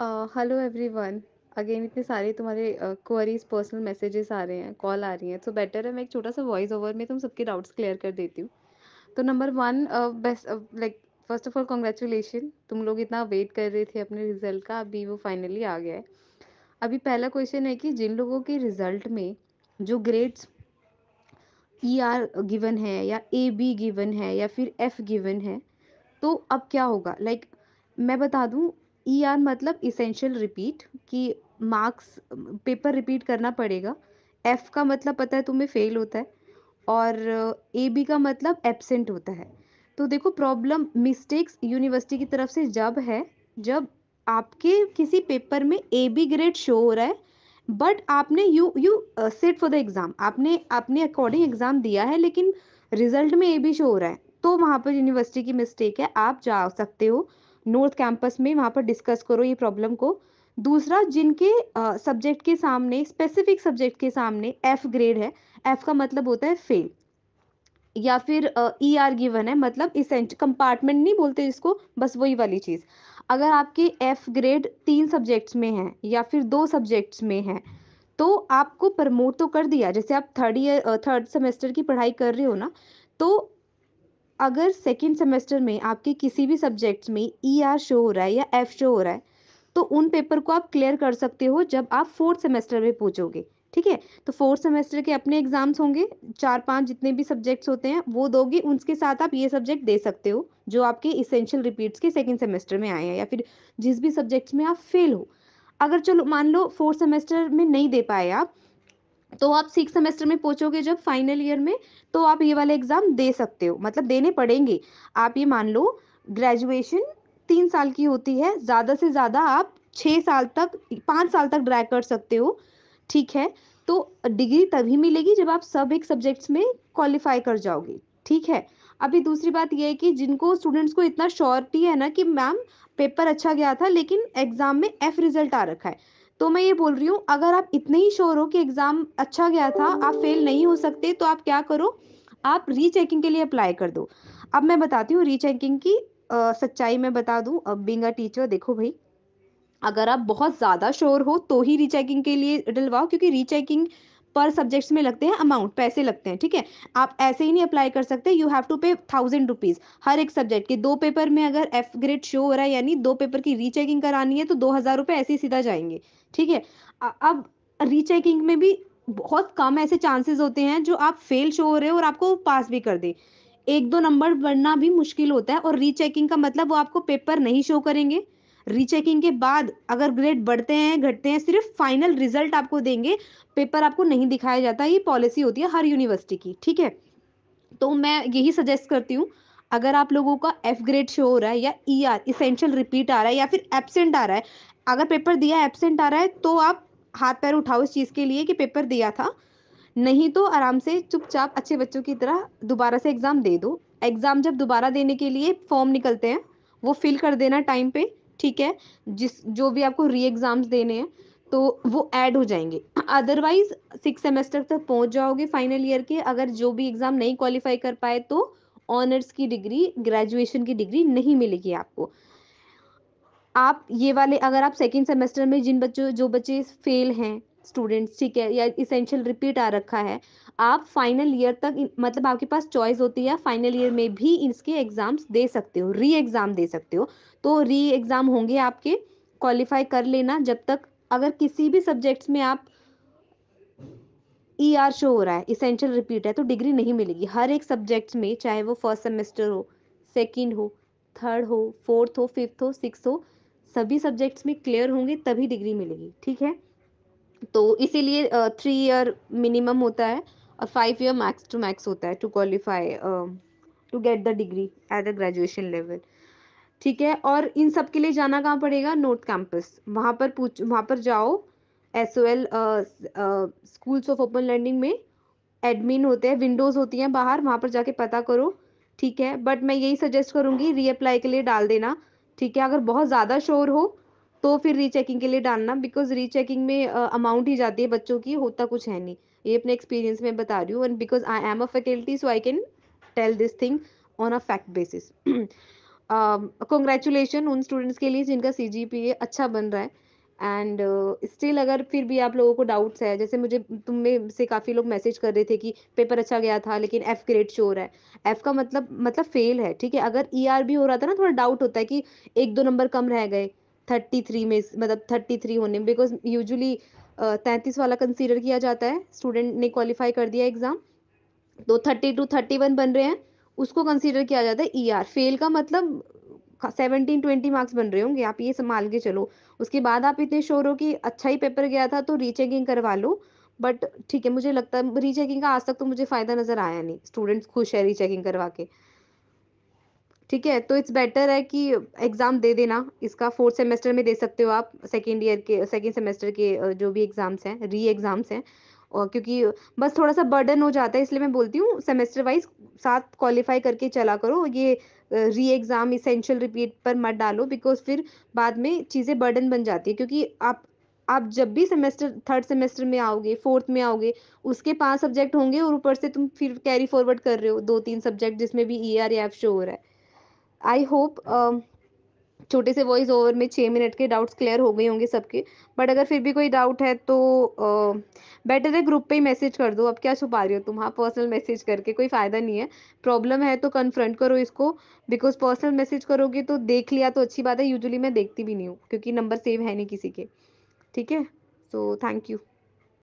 hello everyone again इतने सारे तुम्हारे क्वेरीज पर्सनल मैसेजेस आ रहे हैं कॉल आ रही हैं तो बेटर है मैं एक छोटा सा वॉइस ओवर में तुम सबके डाउट्स क्लियर कर देती हूँ तो number one best like first of all congratulation तुम लोग इतना वेट कर रहे थे अपने रिजल्ट का अभी वो फाइनली आ गया है अभी पहला क्वेश्चन है कि जिन लोगों के रिजल्ट में जो ग्रेड्स ई आर गिवन है या ए बी गिवन है या फिर एफ गिवन है तो अब क्या होगा लाइक like, मैं बता दूं ई e आर मतलब इसेंशियल रिपीट कि मार्क्स पेपर रिपीट करना पड़ेगा एफ का मतलब पता है तुम्हें फेल होता है और ए बी का मतलब एबसेंट होता है तो देखो प्रॉब्लम मिस्टेक्स यूनिवर्सिटी की तरफ से जब है जब आपके किसी पेपर में ए बी ग्रेड शो हो रहा है बट आपने you you set for the exam आपने अपने अकॉर्डिंग एग्ज़ाम दिया है लेकिन रिजल्ट में ए बी शो हो रहा है तो वहाँ पर यूनिवर्सिटी की मिस्टेक है आप जा सकते हो नॉर्थ कैंपस में वहाँ पर डिस्कस करो ये प्रॉब्लम को दूसरा जिनके सब्जेक्ट के सामने स्पेसिफिक सब्जेक्ट के सामने एफ ग्रेड है एफ का मतलब होता है फेल या फिर ई आर गिवन है मतलब इसेंट कंपार्टमेंट नहीं बोलते इसको बस वही वाली चीज़ अगर आपके एफ ग्रेड तीन सब्जेक्ट्स में है या फिर दो सब्जेक्ट्स में है तो आपको प्रमोट तो कर दिया जैसे आप थर्ड ईयर थर्ड सेमेस्टर की पढ़ाई कर रहे हो ना तो अगर सेकेंड सेमेस्टर में आपके किसी भी सब्जेक्ट में ई आर शो हो रहा है या एफ शो हो रहा है तो उन पेपर को आप क्लियर कर सकते हो जब आप फोर्थ सेमेस्टर में पूछोगे ठीक है तो फोर्थ सेमेस्टर के अपने एग्जाम्स होंगे चार पांच जितने भी सब्जेक्ट्स होते हैं वो दोगे उनके साथ आप ये सब्जेक्ट दे सकते हो जो आपके इसेंशियल रिपीट्स के सेकेंड सेमेस्टर में आए हैं या फिर जिस भी सब्जेक्ट्स में आप फेल हो अगर चलो मान लो फोर्थ सेमेस्टर में नहीं दे पाए आप तो आप सिक्स सेमेस्टर में पहुंचोगे जब फाइनल ईयर में तो आप ये वाले एग्जाम दे सकते हो मतलब देने पड़ेंगे आप ये मान लो ग्रेजुएशन तीन साल की होती है ज़्यादा से ज़्यादा आप छः साल तक पाँच साल तक ड्राई कर सकते हो ठीक है तो डिग्री तभी मिलेगी जब आप सब एक सब्जेक्ट्स में क्वालिफाई कर जाओगे ठीक है अभी दूसरी बात यह है कि जिनको स्टूडेंट्स को इतना श्योरिटी है ना कि मैम पेपर अच्छा गया था लेकिन एग्जाम में एफ रिजल्ट आ रखा है तो मैं ये बोल रही हूँ अगर आप इतने ही श्योर हो कि एग्जाम अच्छा गया था आप फेल नहीं हो सकते तो आप क्या करो आप रीचेकिंग के लिए अप्लाई कर दो अब मैं बताती हूँ रीचेकिंग की आ, सच्चाई में बता दू अब बिंग अ टीचर देखो भाई अगर आप बहुत ज़्यादा श्योर हो तो ही रीचेकिंग के लिए डलवाओ क्योंकि रीचेकिंग पर सब्जेक्ट्स में लगते हैं अमाउंट पैसे लगते हैं ठीक है आप ऐसे ही नहीं अप्लाई कर सकते you have to pay thousand rupees हर एक सब्जेक्ट के दो पेपर में अगर एफ ग्रेड शो हो रहा है यानी दो पेपर की रीचेकिंग करानी है तो दो हज़ार रुपए ऐसे ही सीधा जाएंगे ठीक है अब रीचेकिंग में भी बहुत कम ऐसे चांसेस होते हैं जो आप फेल शो हो रहे हो और आपको पास भी कर दे एक दो नंबर बढ़ना भी मुश्किल होता है और रीचेकिंग का मतलब वो आपको पेपर नहीं शो करेंगे रीचेकिंग के बाद अगर ग्रेड बढ़ते हैं घटते हैं सिर्फ फाइनल रिजल्ट आपको देंगे पेपर आपको नहीं दिखाया जाता ये पॉलिसी होती है हर यूनिवर्सिटी की ठीक है तो मैं यही सजेस्ट करती हूँ अगर आप लोगों का एफ ग्रेड शो हो रहा है या ई आर इसेंशियल रिपीट आ रहा है या फिर एबसेंट आ रहा है अगर पेपर दिया एबसेंट आ रहा है तो आप हाथ पैर उठाओ इस चीज़ के लिए कि पेपर दिया था नहीं तो आराम से चुपचाप अच्छे बच्चों की तरह दोबारा से एग्ज़ाम दे दो एग्ज़ाम जब दोबारा देने के लिए फॉर्म निकलते हैं वो फिल कर देना टाइम पे ठीक है जिस जो भी आपको री एग्जाम्स देने हैं तो वो ऐड हो जाएंगे अदरवाइज सिक्स सेमेस्टर तक पहुंच जाओगे फाइनल ईयर के अगर जो भी एग्जाम नहीं क्वालिफाई कर पाए तो ऑनर्स की डिग्री ग्रेजुएशन की डिग्री नहीं मिलेगी आपको आप ये वाले अगर आप सेकेंड सेमेस्टर में जिन बच्चों जो बच्चे फेल हैं स्टूडेंट्स ठीक है या इसेंशियल रिपीट आ रखा है आप फाइनल ईयर तक मतलब आपके पास चॉइस होती है फाइनल ईयर में भी इसके एग्जाम्स दे सकते हो री एग्जाम दे सकते हो तो री एग्जाम होंगे आपके क्वालिफाई कर लेना जब तक अगर किसी भी सब्जेक्ट्स में आप ई ER आर शो हो रहा है इसेंशियल रिपीट है तो डिग्री नहीं मिलेगी हर एक सब्जेक्ट में चाहे वो फर्स्ट सेमेस्टर हो सेकेंड हो थर्ड हो फोर्थ हो फिफ्थ हो सिक्स हो सभी सब्जेक्ट्स में क्लियर होंगे तभी डिग्री मिलेगी ठीक है तो इसीलिए थ्री ईयर मिनिमम होता है और five year max two max होता है to qualify to get the degree at the graduation level ठीक है और इन सब के लिए जाना कहाँ पड़ेगा नोट कैंपस वहाँ पर पूछ वहाँ पर जाओ S O L schools of open learning में एडमिन होते हैं विंडोज होती हैं बाहर वहाँ पर जाके पता करो ठीक है बट मैं यही सजेस्ट करूँगी रीअप्लाई के लिए डाल देना ठीक है अगर बहुत ज़्यादा शोर हो तो फिर रीचेकिंग के लिए डालना बिकॉज रीचेकिंग में अमाउंट uh, ही जाती है बच्चों की होता कुछ है नहीं ये अपने एक्सपीरियंस में बता रही हूँ and because I am a faculty so I can tell this thing on a fact basis congratulation उन स्टूडेंट्स के लिए जिनका सी जी पी ए अच्छा बन रहा है एंड स्टिल uh, अगर फिर भी आप लोगों को डाउट्स है जैसे मुझे तुम में से काफ़ी लोग मैसेज कर रहे थे कि पेपर अच्छा गया था लेकिन एफ ग्रेड शोर है एफ का मतलब मतलब फेल है ठीक है अगर ई e ER आर भी हो रहा था ना थोड़ा डाउट होता है कि एक दो नंबर कम रह गए थर्टी थ्री में मतलब थर्टी थ्री होने बिकॉज यूजली तैंतीस वाला कंसीडर किया जाता है स्टूडेंट ने क्वालिफाई कर दिया एग्जाम तो थर्टी टू थर्टी वन बन रहे हैं उसको कंसीडर किया जाता है ई आर फेल का मतलब सेवनटीन ट्वेंटी मार्क्स बन रहे होंगे आप ये संभाल के चलो उसके बाद आप इतने श्योर हो कि अच्छा ही पेपर गया था तो रीचेकिंग करवा लो बट ठीक है मुझे लगता है रीचेकिंग का आज तक तो मुझे फायदा नजर आया नहीं स्टूडेंट्स खुश है रीचेकिंग करवा के ठीक है तो इट्स बेटर है कि एग्ज़ाम दे देना इसका फोर्थ सेमेस्टर में दे सकते हो आप सेकेंड ईयर के सेकेंड सेमेस्टर के जो भी एग्ज़ाम्स हैं री एग्ज़ाम्स हैं और क्योंकि बस थोड़ा सा बर्डन हो जाता है इसलिए मैं बोलती हूँ सेमेस्टर वाइज साथ क्वालिफाई करके चला करो ये री एग्ज़ाम इसेंशियल रिपीट पर मत डालो बिकॉज फिर बाद में चीज़ें बर्डन बन जाती है क्योंकि आप आप जब भी सेमेस्टर थर्ड सेमेस्टर में आओगे फोर्थ में आओगे उसके पांच सब्जेक्ट होंगे और ऊपर से तुम फिर कैरी फॉरवर्ड कर रहे हो दो तीन सब्जेक्ट जिसमें भी ई आर एफ शो हो रहा है आई होप um, छोटे से वॉइस ओवर में छः मिनट के डाउट्स क्लियर हो गए होंगे सबके बट अगर फिर भी कोई डाउट है तो बेटर uh, है ग्रुप पे ही मैसेज कर दो अब क्या छुपा रही हो तुम हाँ पर्सनल मैसेज करके कोई फ़ायदा नहीं है प्रॉब्लम है तो कन्फ्रंट करो इसको बिकॉज पर्सनल मैसेज करोगे तो देख लिया तो अच्छी बात है यूजुअली मैं देखती भी नहीं हूँ क्योंकि नंबर सेव है नहीं किसी के ठीक है सो थैंक यू